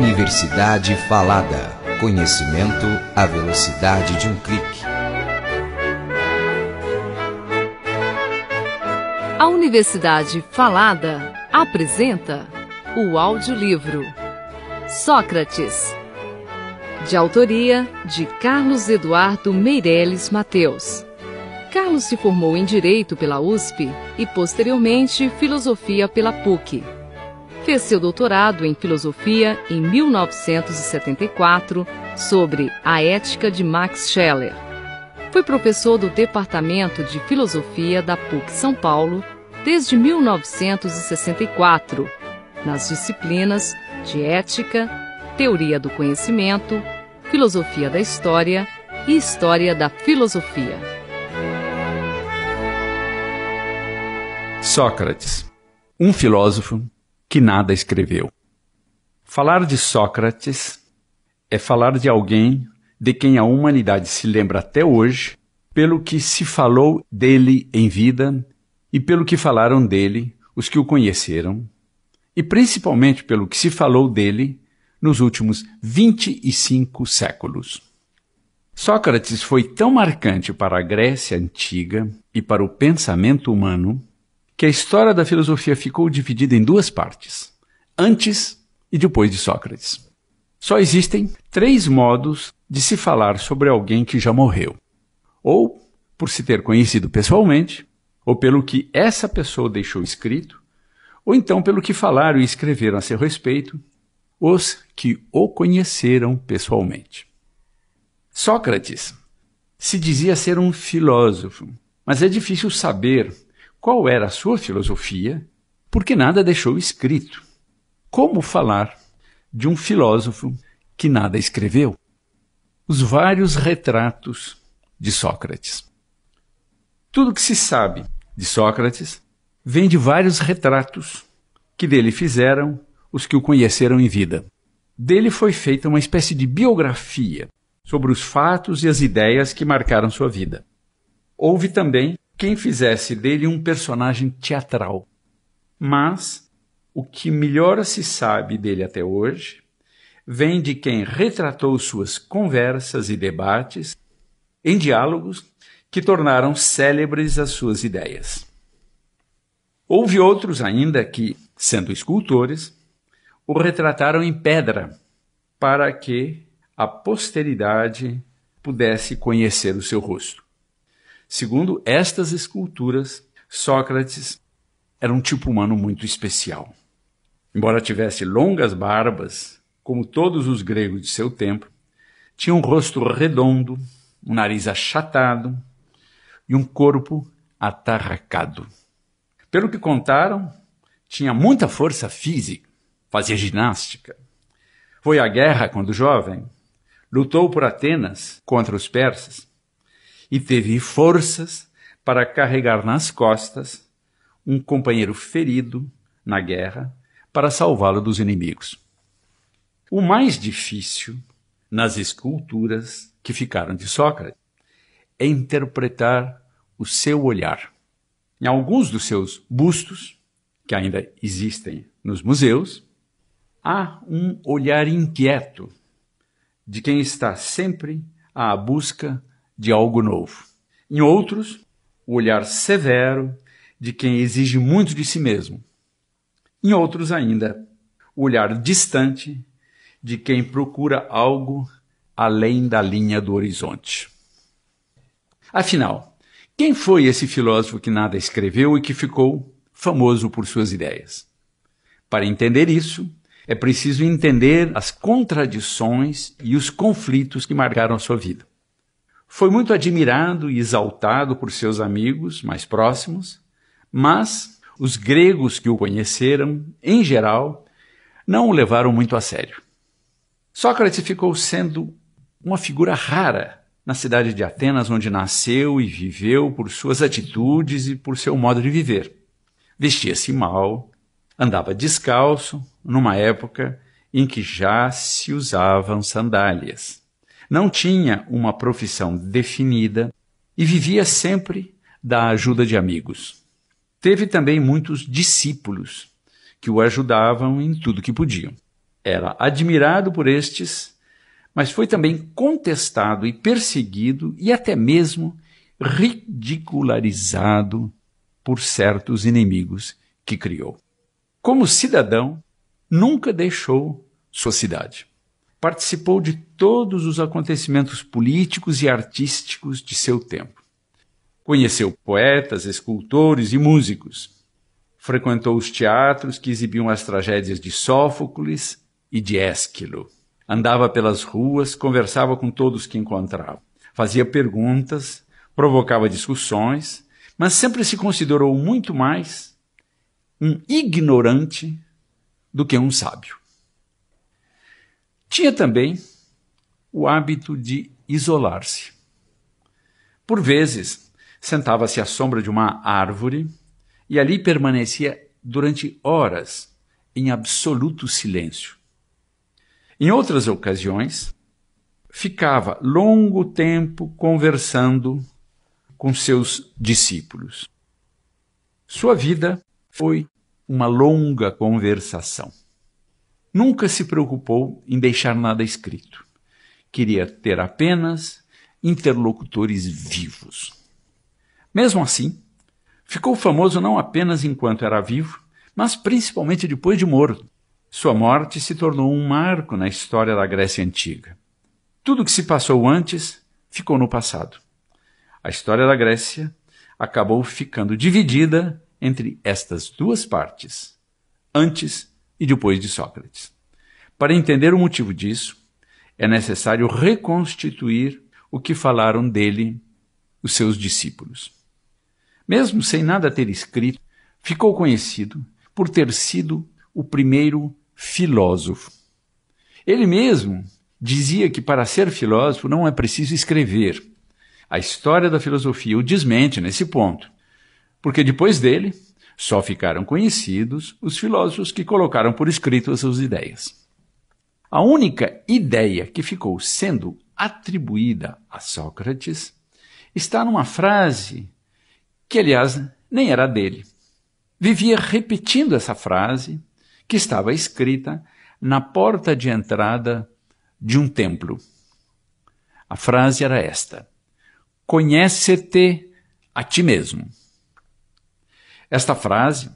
Universidade Falada. Conhecimento à velocidade de um clique. A Universidade Falada apresenta o audiolivro Sócrates, de autoria de Carlos Eduardo Meireles Mateus. Carlos se formou em Direito pela USP e, posteriormente, Filosofia pela PUC. Fez seu doutorado em filosofia em 1974 sobre a ética de Max Scheler. Foi professor do Departamento de Filosofia da PUC São Paulo desde 1964, nas disciplinas de Ética, Teoria do Conhecimento, Filosofia da História e História da Filosofia. Sócrates, um filósofo que nada escreveu. Falar de Sócrates é falar de alguém de quem a humanidade se lembra até hoje pelo que se falou dele em vida e pelo que falaram dele os que o conheceram, e principalmente pelo que se falou dele nos últimos 25 séculos. Sócrates foi tão marcante para a Grécia antiga e para o pensamento humano que a história da filosofia ficou dividida em duas partes, antes e depois de Sócrates. Só existem três modos de se falar sobre alguém que já morreu: ou por se ter conhecido pessoalmente, ou pelo que essa pessoa deixou escrito, ou então pelo que falaram e escreveram a seu respeito os que o conheceram pessoalmente. Sócrates se dizia ser um filósofo, mas é difícil saber qual era a sua filosofia, porque nada deixou escrito. Como falar de um filósofo que nada escreveu? Os vários retratos de Sócrates. Tudo que se sabe de Sócrates vem de vários retratos que dele fizeram os que o conheceram em vida. Dele foi feita uma espécie de biografia sobre os fatos e as ideias que marcaram sua vida. Houve também quem fizesse dele um personagem teatral. Mas o que melhor se sabe dele até hoje vem de quem retratou suas conversas e debates em diálogos que tornaram célebres as suas ideias. Houve outros ainda que, sendo escultores, o retrataram em pedra para que a posteridade pudesse conhecer o seu rosto. Segundo estas esculturas, Sócrates era um tipo humano muito especial. Embora tivesse longas barbas, como todos os gregos de seu tempo, tinha um rosto redondo, um nariz achatado e um corpo atarracado. Pelo que contaram, tinha muita força física, fazia ginástica. Foi à guerra quando jovem, lutou por Atenas contra os persas e teve forças para carregar nas costas um companheiro ferido na guerra para salvá-lo dos inimigos. O mais difícil nas esculturas que ficaram de Sócrates é interpretar o seu olhar. Em alguns dos seus bustos, que ainda existem nos museus, há um olhar inquieto de quem está sempre à busca de algo novo. Em outros, o olhar severo de quem exige muito de si mesmo. Em outros ainda, o olhar distante de quem procura algo além da linha do horizonte. Afinal, quem foi esse filósofo que nada escreveu e que ficou famoso por suas ideias? Para entender isso, é preciso entender as contradições e os conflitos que marcaram a sua vida. Foi muito admirado e exaltado por seus amigos mais próximos, mas os gregos que o conheceram, em geral, não o levaram muito a sério. Sócrates ficou sendo uma figura rara na cidade de Atenas, onde nasceu e viveu por suas atitudes e por seu modo de viver. Vestia-se mal, andava descalço, numa época em que já se usavam sandálias. Não tinha uma profissão definida e vivia sempre da ajuda de amigos. Teve também muitos discípulos que o ajudavam em tudo que podiam. Era admirado por estes, mas foi também contestado e perseguido e até mesmo ridicularizado por certos inimigos que criou. Como cidadão, nunca deixou sua cidade participou de todos os acontecimentos políticos e artísticos de seu tempo. Conheceu poetas, escultores e músicos. Frequentou os teatros que exibiam as tragédias de Sófocles e de Ésquilo. Andava pelas ruas, conversava com todos que encontrava, fazia perguntas, provocava discussões, mas sempre se considerou muito mais um ignorante do que um sábio. Tinha também o hábito de isolar-se. Por vezes, sentava-se à sombra de uma árvore e ali permanecia durante horas em absoluto silêncio. Em outras ocasiões, ficava longo tempo conversando com seus discípulos. Sua vida foi uma longa conversação. Nunca se preocupou em deixar nada escrito. Queria ter apenas interlocutores vivos. Mesmo assim, ficou famoso não apenas enquanto era vivo, mas principalmente depois de morto. Sua morte se tornou um marco na história da Grécia Antiga. Tudo o que se passou antes ficou no passado. A história da Grécia acabou ficando dividida entre estas duas partes, antes e depois de Sócrates. Para entender o motivo disso, é necessário reconstituir o que falaram dele os seus discípulos. Mesmo sem nada ter escrito, ficou conhecido por ter sido o primeiro filósofo. Ele mesmo dizia que para ser filósofo não é preciso escrever. A história da filosofia o desmente nesse ponto, porque depois dele, só ficaram conhecidos os filósofos que colocaram por escrito as suas ideias. A única ideia que ficou sendo atribuída a Sócrates está numa frase que, aliás, nem era dele. Vivia repetindo essa frase que estava escrita na porta de entrada de um templo. A frase era esta: Conhece-te a ti mesmo. Esta frase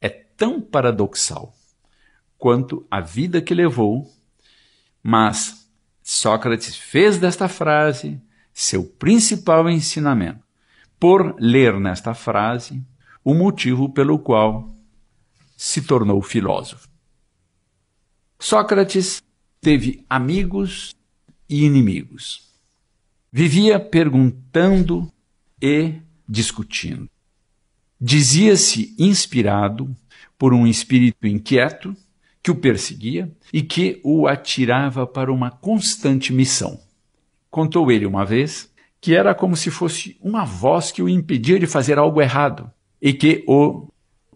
é tão paradoxal quanto a vida que levou, mas Sócrates fez desta frase seu principal ensinamento, por ler nesta frase o motivo pelo qual se tornou filósofo. Sócrates teve amigos e inimigos. Vivia perguntando e discutindo dizia-se inspirado por um espírito inquieto que o perseguia e que o atirava para uma constante missão. Contou ele uma vez que era como se fosse uma voz que o impedia de fazer algo errado e que o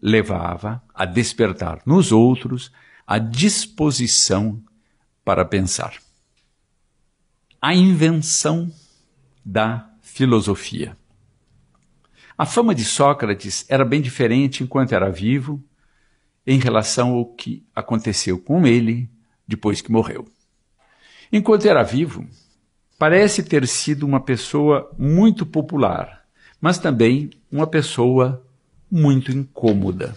levava a despertar nos outros a disposição para pensar. A invenção da filosofia. A fama de Sócrates era bem diferente enquanto era vivo em relação ao que aconteceu com ele depois que morreu. Enquanto era vivo, parece ter sido uma pessoa muito popular, mas também uma pessoa muito incômoda.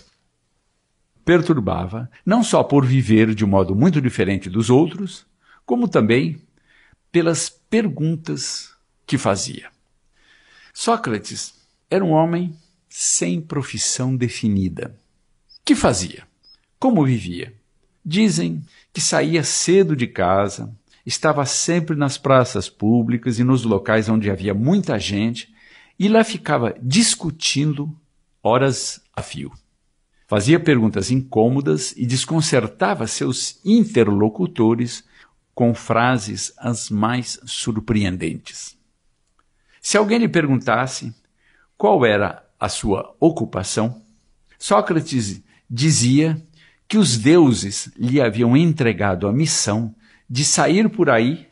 Perturbava, não só por viver de um modo muito diferente dos outros, como também pelas perguntas que fazia. Sócrates era um homem sem profissão definida. Que fazia? Como vivia? Dizem que saía cedo de casa, estava sempre nas praças públicas e nos locais onde havia muita gente e lá ficava discutindo horas a fio. Fazia perguntas incômodas e desconcertava seus interlocutores com frases as mais surpreendentes. Se alguém lhe perguntasse qual era a sua ocupação, Sócrates dizia que os deuses lhe haviam entregado a missão de sair por aí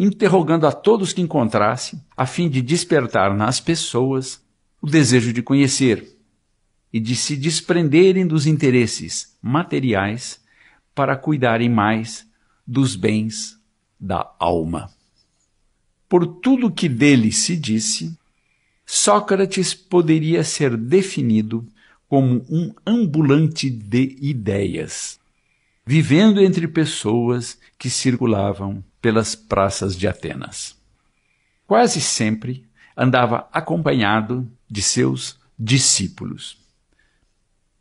interrogando a todos que encontrasse, a fim de despertar nas pessoas o desejo de conhecer e de se desprenderem dos interesses materiais para cuidarem mais dos bens da alma. Por tudo que dele se disse, Sócrates poderia ser definido como um ambulante de ideias, vivendo entre pessoas que circulavam pelas praças de Atenas. Quase sempre andava acompanhado de seus discípulos.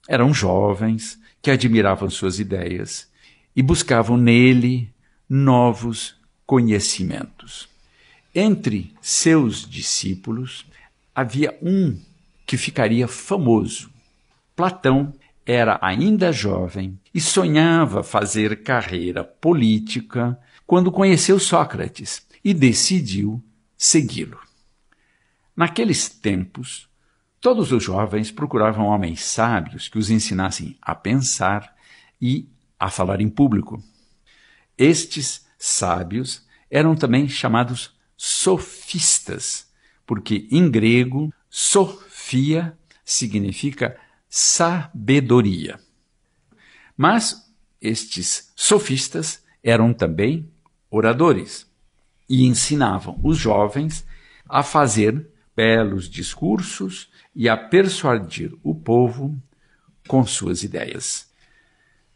Eram jovens que admiravam suas ideias e buscavam nele novos conhecimentos. Entre seus discípulos havia um que ficaria famoso. Platão era ainda jovem e sonhava fazer carreira política quando conheceu Sócrates e decidiu segui-lo. Naqueles tempos, todos os jovens procuravam homens sábios que os ensinassem a pensar e a falar em público. Estes sábios eram também chamados sofistas porque em grego, Sofia significa sabedoria. Mas estes sofistas eram também oradores e ensinavam os jovens a fazer belos discursos e a persuadir o povo com suas ideias.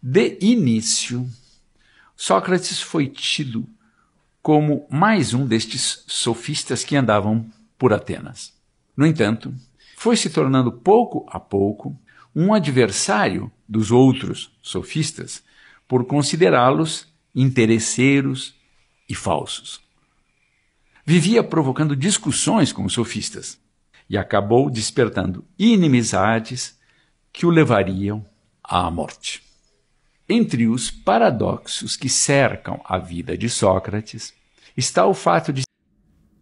De início, Sócrates foi tido como mais um destes sofistas que andavam por Atenas. No entanto, foi se tornando pouco a pouco um adversário dos outros sofistas por considerá-los interesseiros e falsos. Vivia provocando discussões com os sofistas e acabou despertando inimizades que o levariam à morte. Entre os paradoxos que cercam a vida de Sócrates está o fato de